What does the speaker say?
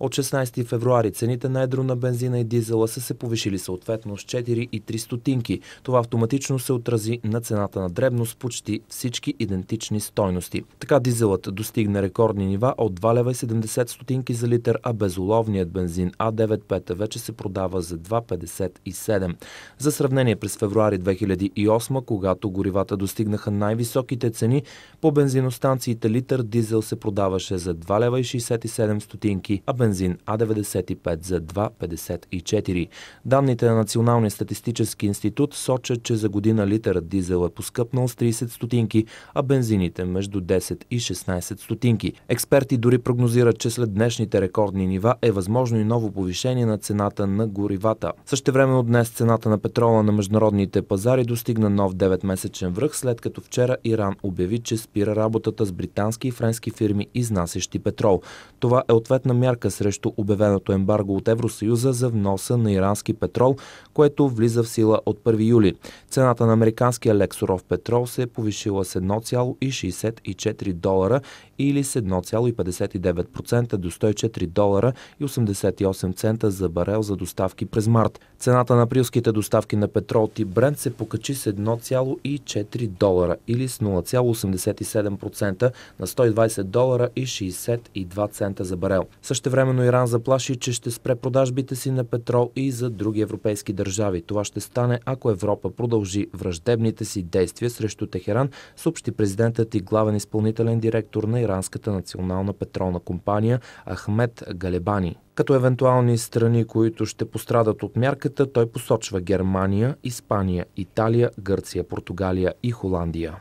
От 16 февруари цените на едро на бензина и дизела са се повишили съответно с 4,3 стотинки. Това автоматично се отрази на цената на дребно с почти всички идентични стойности. Така дизелът достигна рекордни нива от 2 лева и 70 стотинки за литър, а безоловният бензин А95 вече се продава за 2,57. За сравнение през февруари 2008, когато горивата достигнаха най-високите цени, по бензиностанциите литър дизел се продаваше за 2 лева и 67 стотинки, а бензин бензин А95 за 2,54. Данните на Националния статистически институт сочат, че за година литърът дизел е поскъпнал с 30 стотинки, а бензините между 10 и 16 стотинки. Експерти дори прогнозират, че след днешните рекордни нива е възможно и ново повишение на цената на горивата. Същевременно днес цената на петрола на международните пазари достигна нов 9-месечен връх, след като вчера Иран обяви, че спира работата с британски и френски фирми, изнасящи петрол. Това е ответна мярка срещу обявеното ембарго от Евросъюза за вноса на ирански петрол, което влиза в сила от 1 юли. Цената на американския лексоров петрол се е повишила с 1,64 долара или с 1,59% до 104 долара и 88 цента за барел за доставки през март. Цената на априлските доставки на петрол тип Бренд се покачи с 1,4 долара или с 0,87% на 120 долара и 62 цента за барел. Също време Същевременно Иран заплаши, че ще спре продажбите си на петрол и за други европейски държави. Това ще стане, ако Европа продължи враждебните си действия срещу Техеран, съобщи президентът и главен изпълнителен директор на Иранската национална петролна компания Ахмед Галебани. Като евентуални страни, които ще пострадат от мярката, той посочва Германия, Испания, Италия, Гърция, Португалия и Холандия.